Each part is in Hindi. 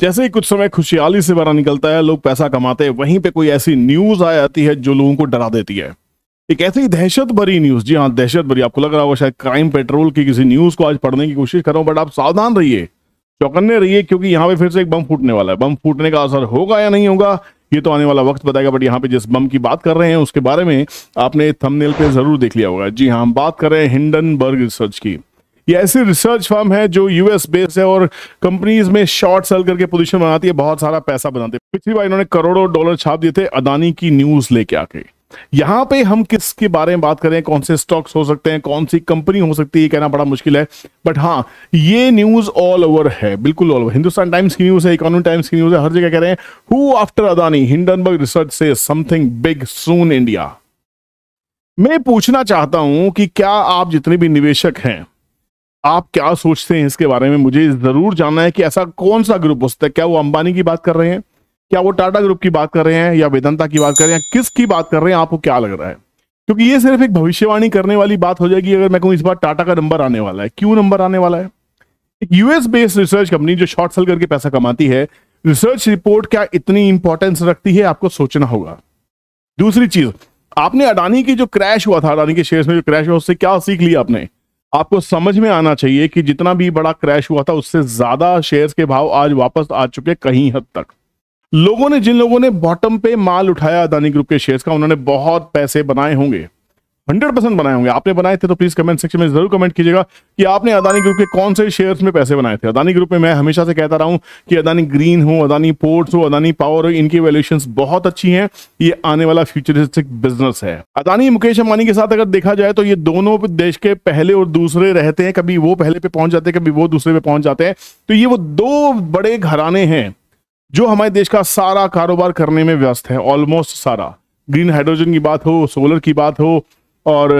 जैसे ही कुछ समय खुशहाली से भरा निकलता है लोग पैसा कमाते हैं वहीं पे कोई ऐसी न्यूज आ जाती है जो लोगों को डरा देती है एक ऐसी ही दहशत भरी न्यूज जी हाँ दहशत भरी आपको लग रहा होगा शायद क्राइम पेट्रोल की किसी न्यूज को आज पढ़ने की कोशिश कर रहा हूँ बट आप सावधान रहिए चौकन्ने रहिए क्योंकि यहाँ पे फिर से एक बम फूटने वाला है बम फूटने का असर होगा या नहीं होगा ये तो आने वाला वक्त बताएगा बट यहाँ पे जिस बम की बात कर रहे हैं उसके बारे में आपने थंबनेल पे जरूर देख लिया होगा जी हाँ हम बात कर रहे हैं हिंडनबर्ग रिसर्च की ये ऐसी रिसर्च फर्म है जो यूएस बेस्ड है और कंपनीज में शॉर्ट सेल करके पोजीशन बनाती है बहुत सारा पैसा बनाते हैं पिछली बार इन्होंने करोड़ों डॉलर छाप दिए थे अदानी की न्यूज लेके आके यहां पे हम किसके बारे में बात करें कौन से स्टॉक्स हो सकते हैं कौन सी कंपनी हो सकती है कहना बड़ा मुश्किल है बट हाँ ये न्यूज ऑल ओवर है बिल्कुल ऑल ओवर हिंदुस्तान टाइम्स की न्यूज है इकोनॉमिक टाइम्स की न्यूज है हर जगह कह रहे हैं who after Adani Hindenburg research से समथिंग बिग सून इंडिया मैं पूछना चाहता हूं कि क्या आप जितने भी निवेशक हैं आप क्या सोचते हैं इसके बारे में मुझे जरूर जानना है कि ऐसा कौन सा ग्रुप हो सकता है क्या वो अंबानी की बात कर रहे हैं क्या वो टाटा ग्रुप की बात कर रहे हैं या वेदंता की बात कर रहे हैं किसकी बात कर रहे हैं आपको क्या लग रहा है क्योंकि ये सिर्फ एक भविष्यवाणी करने वाली बात हो जाएगी अगर मैं कहूँ इस बार टाटा का नंबर आने वाला है क्यों नंबर आने वाला है एक यूएस बेस्ड रिसर्च कंपनी जो शॉर्ट सेल करके पैसा कमाती है रिसर्च रिपोर्ट क्या इतनी इंपॉर्टेंस रखती है आपको सोचना होगा दूसरी चीज आपने अडानी की जो क्रैश हुआ था अडानी के शेयर्स में जो क्रैश हुआ उससे क्या सीख लिया आपने आपको समझ में आना चाहिए कि जितना भी बड़ा क्रैश हुआ था उससे ज्यादा शेयर्स के भाव आज वापस आ चुके कहीं हद तक लोगों ने जिन लोगों ने बॉटम पे माल उठाया अदानी ग्रुप के शेयर्स का उन्होंने बहुत पैसे बनाए होंगे हंड्रेड परसेंट बनाए होंगे आपने बनाए थे तो प्लीज कमेंट सेक्शन में जरूर कमेंट कीजिएगा कि आपने अदानी ग्रुप के कौन से शेयर्स में पैसे बनाए थे अदानी ग्रुप में मैं हमेशा से कहता रहा हूं कि अदानी ग्रीन हो अदानी पोर्ट्स हो अदानी पावर हो इनकी वैल्यूशन बहुत अच्छी है ये आने वाला फ्यूचरिस्टिक बिजनेस है अदानी मुकेश अंबानी के साथ अगर देखा जाए तो ये दोनों देश के पहले और दूसरे रहते हैं कभी वो पहले पे पहुंच जाते हैं कभी वो दूसरे पे पहुंच जाते हैं तो ये वो दो बड़े घराने हैं जो हमारे देश का सारा कारोबार करने में व्यस्त है ऑलमोस्ट सारा ग्रीन हाइड्रोजन की बात हो सोलर की बात हो और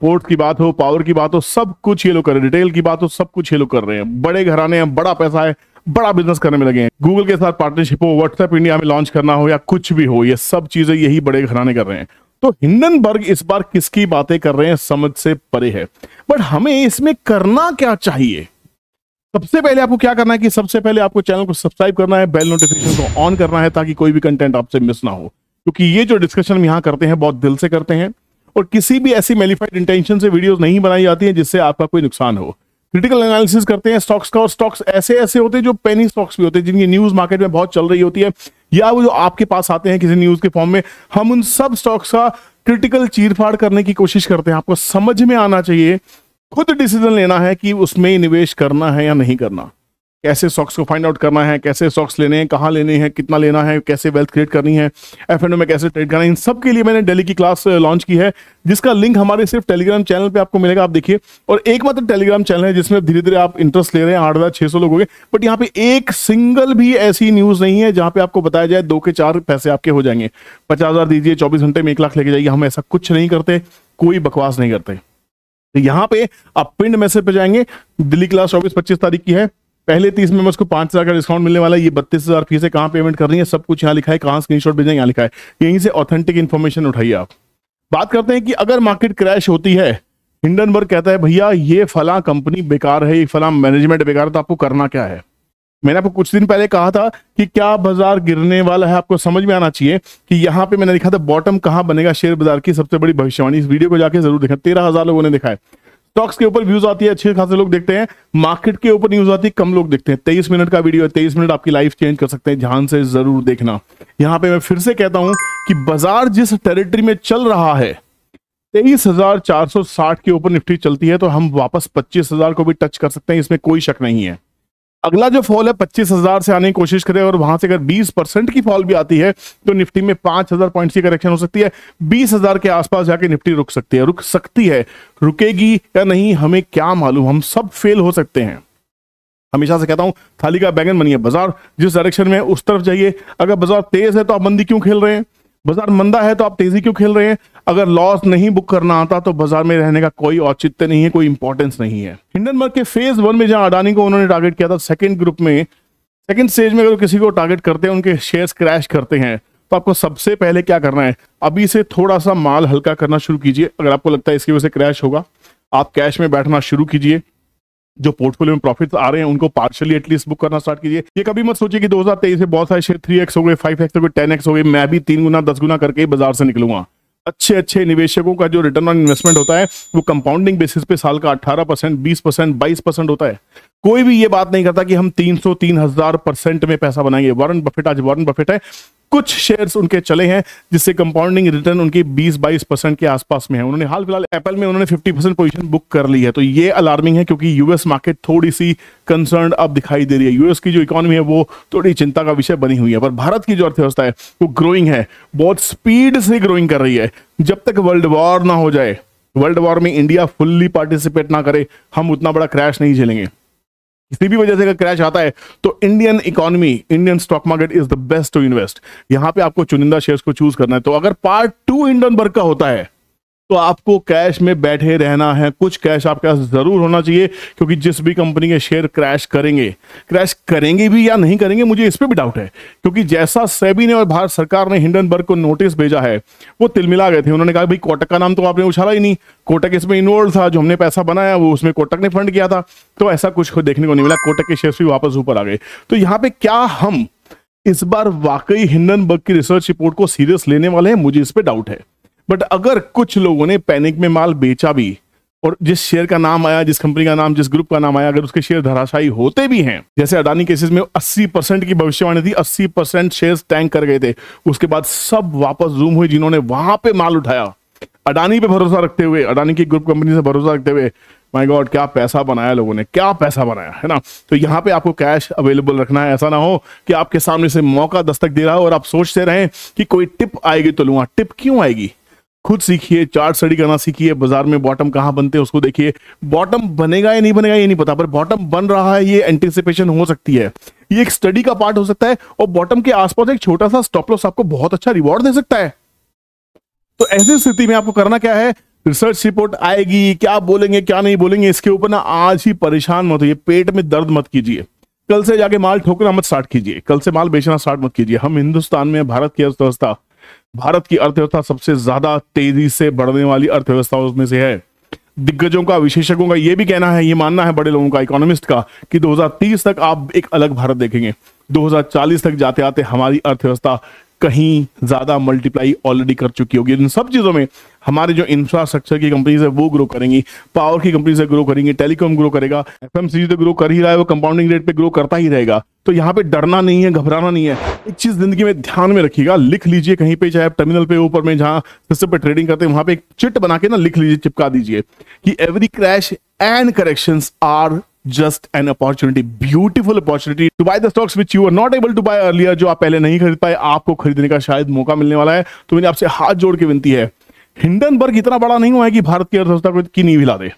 पोर्ट की बात हो पावर की बात हो सब कुछ ये लोग कर रहे हैं रिटेल की बात हो सब कुछ ये लोग कर रहे हैं बड़े घराने हैं बड़ा पैसा है बड़ा बिजनेस करने में लगे हैं गूगल के साथ पार्टनरशिप हो व्हाट्सएप इंडिया में लॉन्च करना हो या कुछ भी हो ये सब चीजें यही बड़े घराने कर रहे हैं तो हिंडनबर्ग इस बार किसकी बातें कर रहे हैं समझ से परे है बट हमें इसमें करना क्या चाहिए सबसे पहले आपको क्या करना है कि सबसे पहले आपको चैनल को सब्सक्राइब करना है बेल नोटिफिकेशन को ऑन करना है ताकि कोई भी कंटेंट आपसे मिस ना हो क्योंकि ये जो डिस्कशन हम यहाँ करते हैं बहुत दिल से करते हैं और किसी भी ऐसी मेलीफाइड इंटेंशन से वीडियोस नहीं बनाई जाती हैं जिससे आपका कोई नुकसान हो क्रिटिकल एनालिसिस करते हैं स्टॉक्स का और स्टॉक्स ऐसे ऐसे होते हैं जो पेनी स्टॉक्स भी होते हैं जिनकी न्यूज मार्केट में बहुत चल रही होती है या वो जो आपके पास आते हैं किसी न्यूज के फॉर्म में हम उन सब स्टॉक्स का क्रिटिकल चीरफाड़ करने की कोशिश करते हैं आपको समझ में आना चाहिए खुद डिसीजन लेना है कि उसमें निवेश करना है या नहीं करना कैसे स्टॉक्स को फाइंड आउट करना है कैसे स्टॉक्स लेने हैं कहाँ लेने हैं कितना लेना है कैसे वेल्थ क्रिएट करनी है एफ में कैसे ट्रेड करना है इन सब के लिए मैंने डेली की क्लास लॉन्च uh, की है जिसका लिंक हमारे सिर्फ टेलीग्राम चैनल पर आपको मिलेगा आप देखिए और एक टेलीग्राम चैनल है जिसमें धीरे धीरे आप इंटरेस्ट ले रहे हैं आठ हज़ार छः सौ लोग हो गए बट यहाँ पे एक सिंगल भी ऐसी न्यूज़ नहीं है जहाँ पे आपको बताया जाए दो के चार पैसे आपके हो जाएंगे पचास दीजिए चौबीस घंटे में एक लाख लेके जाइए हम ऐसा कुछ नहीं करते कोई बकवास नहीं करते तो यहां पे आप पिंड मैसेज पे जाएंगे दिल्ली क्लास चौबीस पच्चीस तारीख की है पहले तीस मेंबर्स को पांच हजार का डिस्काउंट मिलने वाला है ये बत्तीस हजार फीस है कहां पेमेंट कर रही है सब कुछ यहाँ लिखा है कहां स्क्रीन शॉट भेजना लिखा है यहीं से ऑथेंटिक इन्फॉर्मेशन उठाइए आप बात करते हैं कि अगर मार्केट क्रैश होती है हिंडनबर्ग कहता है भैया ये फला कंपनी बेकार है ये फला मैनेजमेंट बेकार है तो आपको करना क्या है मैंने आपको कुछ दिन पहले कहा था कि क्या बाजार गिरने वाला है आपको समझ में आना चाहिए कि यहाँ पे मैंने लिखा था बॉटम कहाँ बनेगा शेयर बाजार की सबसे बड़ी भविष्यवाणी इस वीडियो को जाके जरूर देखा तेरह हजार लोगों ने देखा है स्टॉक्स के ऊपर व्यूज आती है अच्छे खासे लोग देखते हैं मार्केट के ऊपर न्यूज आती है कम लोग देखते हैं तेईस मिनट का वीडियो है तेईस मिनट आपकी लाइफ चेंज कर सकते हैं ध्यान से जरूर देखना यहां पे मैं फिर से कहता हूं कि बाजार जिस टेरिटरी में चल रहा है तेईस हजार चार सौ साठ के ऊपर निफ्टी चलती है तो हम वापस पच्चीस हजार को भी टच कर सकते हैं इसमें कोई शक नहीं है अगला जो फॉल है पच्चीस हजार से आने की कोशिश करें और वहां से अगर बीस परसेंट की फॉल भी आती है तो निफ्टी में पांच हजार पॉइंट की करेक्शन हो सकती है बीस हजार के आसपास जाके निफ्टी रुक सकती है रुक सकती है रुकेगी या नहीं हमें क्या मालूम हम सब फेल हो सकते हैं हमेशा से कहता हूं थाली का बैगन बनिए बाजार जिस डायरेक्शन में उस तरफ जाइए अगर बाजार तेज है तो आप मंदी क्यों खेल रहे हैं बाजार मंदा है तो आप तेजी क्यों खेल रहे हैं अगर लॉस नहीं बुक करना आता तो बाजार में रहने का कोई औचित्य नहीं है कोई इंपॉर्टेंस नहीं है हिंडनबर्ग के फेज वन में जहां अडानी को उन्होंने टारगेट किया था सेकंड ग्रुप में सेकंड स्टेज में अगर किसी को टारगेट करते हैं उनके शेयर्स क्रैश करते हैं तो आपको सबसे पहले क्या करना है अभी से थोड़ा सा माल हल्का करना शुरू कीजिए अगर आपको लगता है इसकी वजह से क्रैश होगा आप कैश में बैठना शुरू कीजिए जो पोर्टफोलियो में प्रॉफिट आ रहे हैं उनको पार्शली एटलीस्ट बुक करना स्टार्ट कीजिए ये कभी मत सोचिए कि 2023 में बहुत सारे शेयर थ्री एक्स हो गए फाइव एक्स हो गए टेन एक्स हो गए मैं भी तीन गुना दस गुना करके बाजार से निकलूंगा अच्छे अच्छे निवेशकों का जो रिटर्न ऑन इन्वेस्टमेंट होता है वो कंपाउंडिंग बेसिस पे साल का 18 परसेंट बीस परसेंट बाईस परसेंट होता है कोई भी ये बात नहीं करता कि हम तीन सौ तीन हजार परसेंट में पैसा बनाएंगे वर्न बफेट आज वर्न बफेट है कुछ शेयर्स उनके चले हैं जिससे कंपाउंडिंग रिटर्न उनकी 20-22 परसेंट के आसपास में है उन्होंने हाल फिलहाल एप्पल में उन्होंने 50 परसेंट पोजिशन बुक कर ली है तो ये अलार्मिंग है क्योंकि यूएस मार्केट थोड़ी सी कंसर्न अब दिखाई दे रही है यूएस की जो इकोनॉमी है वो थोड़ी चिंता का विषय बनी हुई है पर भारत की जो अर्थव्यवस्था है वो ग्रोइंग है बहुत स्पीड से ग्रोइंग कर रही है जब तक वर्ल्ड वॉर ना हो जाए वर्ल्ड वॉर में इंडिया फुल्ली पार्टिसिपेट ना करे हम उतना बड़ा क्रैश नहीं झेलेंगे किसी भी वजह से अगर क्रैश आता है तो Indian economy Indian stock market is the best to invest यहां पे आपको चुनिंदा शेयर्स को चूज करना है तो अगर पार्ट टू इंडियन वर्ग का होता है तो आपको कैश में बैठे रहना है कुछ कैश आपके पास जरूर होना चाहिए क्योंकि जिस भी कंपनी के शेयर क्रैश करेंगे क्रैश करेंगे भी या नहीं करेंगे मुझे इस पर भी डाउट है क्योंकि जैसा सेबी ने और भारत सरकार ने हिंडनबर्ग को नोटिस भेजा है वो तिलमिला गए थे उन्होंने कहा भाई कोटक का नाम तो आपने उछाला ही नहीं कोटक इसमें इन्वॉल्व था जो हमने पैसा बनाया वो उसमें कोटक ने फंड किया था तो ऐसा कुछ देखने को नहीं मिला कोटक के शेयर भी वापस ऊपर आ गए तो यहाँ पे क्या हम इस बार वाकई हिंडनबर्ग की रिसर्च रिपोर्ट को सीरियस लेने वाले हैं मुझे इस पर डाउट है बट अगर कुछ लोगों ने पैनिक में माल बेचा भी और जिस शेयर का नाम आया जिस कंपनी का नाम जिस ग्रुप का नाम आया अगर उसके शेयर धराशायी होते भी हैं जैसे अडानी केसेस में 80 परसेंट की भविष्यवाणी थी 80 परसेंट शेयर टैंक कर गए थे उसके बाद सब वापस जूम हुई जिन्होंने वहां पे माल उठाया अडानी पे भरोसा रखते हुए अडानी की ग्रुप कंपनी से भरोसा रखते हुए माई गॉड क्या पैसा बनाया लोगों ने क्या पैसा बनाया है ना तो यहाँ पे आपको कैश अवेलेबल रखना है ऐसा ना हो कि आपके सामने से मौका दस्तक दे रहा हो और आप सोचते रहें कि कोई टिप आएगी तो लूंगा टिप क्यों आएगी खुद सीखिए चार्ट स्टडी करना सीखिए बाजार में बॉटम कहाँ बनते हैं उसको देखिए बॉटम बनेगा या नहीं बनेगा ये नहीं पता पर बॉटम बन रहा है ये एंटिसिपेशन हो सकती है ये एक स्टडी का पार्ट हो सकता है और बॉटम के आसपास एक छोटा सा स्टॉप लॉस आपको बहुत अच्छा रिवॉर्ड दे सकता है तो ऐसी स्थिति में आपको करना क्या है रिसर्च रिपोर्ट आएगी क्या बोलेंगे क्या नहीं बोलेंगे इसके ऊपर ना आज ही परेशान मत होइए पेट में दर्द मत कीजिए कल से जाके माल ठोकना मत स्टार्ट कीजिए कल से माल बेचना स्टार्ट मत कीजिए हम हिंदुस्तान में भारत की अर्थव्यवस्था भारत की अर्थव्यवस्था सबसे ज्यादा तेजी से बढ़ने वाली अर्थव्यवस्थाओं में से है दिग्गजों का विशेषज्ञों का यह भी कहना है ये मानना है बड़े लोगों का इकोनॉमिस्ट का कि 2030 तक आप एक अलग भारत देखेंगे 2040 तक जाते आते हमारी अर्थव्यवस्था कहीं ज्यादा मल्टीप्लाई ऑलरेडी कर चुकी होगी इन सब चीजों में हमारे जो इंफ्रास्ट्रक्चर की कंपनीज है वो ग्रो करेंगी पावर की कंपनीज ग्रो करेंगी टेलीकॉम ग्रो करेगा एफ तो ग्रो कर ही रहा है वो कंपाउंडिंग रेट पे ग्रो करता ही रहेगा तो यहाँ पे डरना नहीं है घबराना नहीं है एक चीज जिंदगी में ध्यान में रखिएगा लिख लीजिए कहीं पे चाहे आप टर्मिनल पे ऊपर में जहाँ सिस्टम पे ट्रेडिंग करते हैं वहां पे एक चिट बना के ना लिख लीजिए चिपका दीजिए कि every crash and correction are just an opportunity beautiful opportunity to buy the stocks which you are not able to buy earlier जो आप पहले नहीं खरीद पाए आपको खरीदने का शायद मौका मिलने वाला है तो मेरी आपसे हाथ जोड़ के विनती है हिंडनबर्ग इतना बड़ा नहीं हुआ है कि भारत की अर्थव्यवस्था को की नहीं हिला दे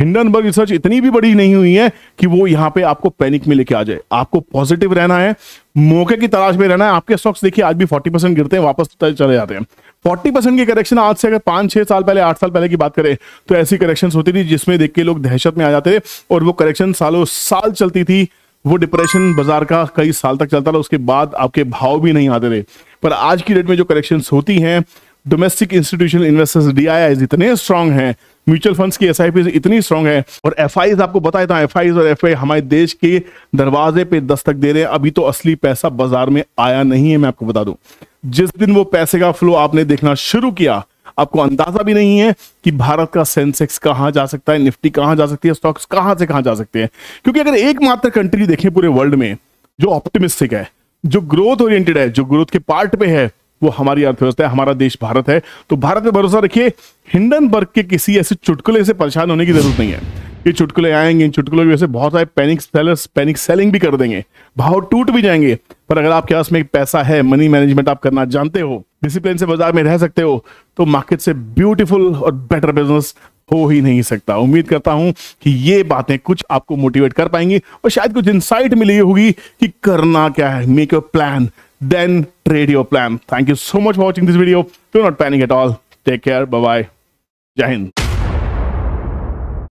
हिंडनबर्ग रिसर्च इतनी भी बड़ी नहीं हुई है कि वो यहाँ पे आपको पैनिक में लेके आ जाए आपको पॉजिटिव रहना है मौके की तलाश में रहना है आपके स्टॉक्स देखिए आज भी 40 परसेंट गिरते हैं वापस चले जाते हैं 40 परसेंट की करेक्शन आज से अगर पांच छह साल पहले आठ साल पहले की बात करें तो ऐसी करेक्शन होती थी जिसमें देख के लोग दहशत में आ जाते थे और वो करेक्शन सालों साल चलती थी वो डिप्रेशन बाजार का कई साल तक चलता था उसके बाद आपके भाव भी नहीं आते थे पर आज की डेट में जो करेक्शन होती हैं डोमेस्टिक इंस्टीट्यूशनल इन्वेस्टर्स डी इतने स्ट्रॉन्ग हैं म्यूचुअल फंड्स की एस इतनी स्ट्रॉन्ग है और एफ आपको बताया था एफ और एफ हमारे देश के दरवाजे पे दस्तक दे रहे हैं अभी तो असली पैसा बाजार में आया नहीं है मैं आपको बता दूं जिस दिन वो पैसे का फ्लो आपने देखना शुरू किया आपको अंदाजा भी नहीं है कि भारत का सेंसेक्स कहां जा सकता है निफ्टी कहां जा सकती है स्टॉक्स कहां से कहां जा सकते हैं क्योंकि अगर एकमात्र कंट्री देखें पूरे वर्ल्ड में जो ऑप्टिमिस्टिक है जो ग्रोथ ओरिएंटेड है जो ग्रोथ के पार्ट पे है वो हमारी अर्थव्यवस्था है हमारा देश भारत है तो भारत में भरोसा रखिए हिंडनबर्ग के किसी ऐसे चुटकुले से परेशान होने की जरूरत नहीं है ये चुटकुले आएंगे इन चुटकुलों की वजह से बहुत सारे पैनिक सेलर्स पैनिक सेलिंग भी कर देंगे भाव टूट भी जाएंगे पर अगर आपके पास में पैसा है मनी मैनेजमेंट आप करना जानते हो डिसिप्लिन से बाजार में रह सकते हो तो मार्केट से ब्यूटीफुल और बेटर बिजनेस हो ही नहीं सकता उम्मीद करता हूं कि ये बातें कुछ आपको मोटिवेट कर पाएंगी और शायद कुछ इंसाइट मिली होगी कि करना क्या है make your plan then trade your plan. Thank you so much for watching this video. Do not panic at all. Take care. Bye-bye. Jai Hind.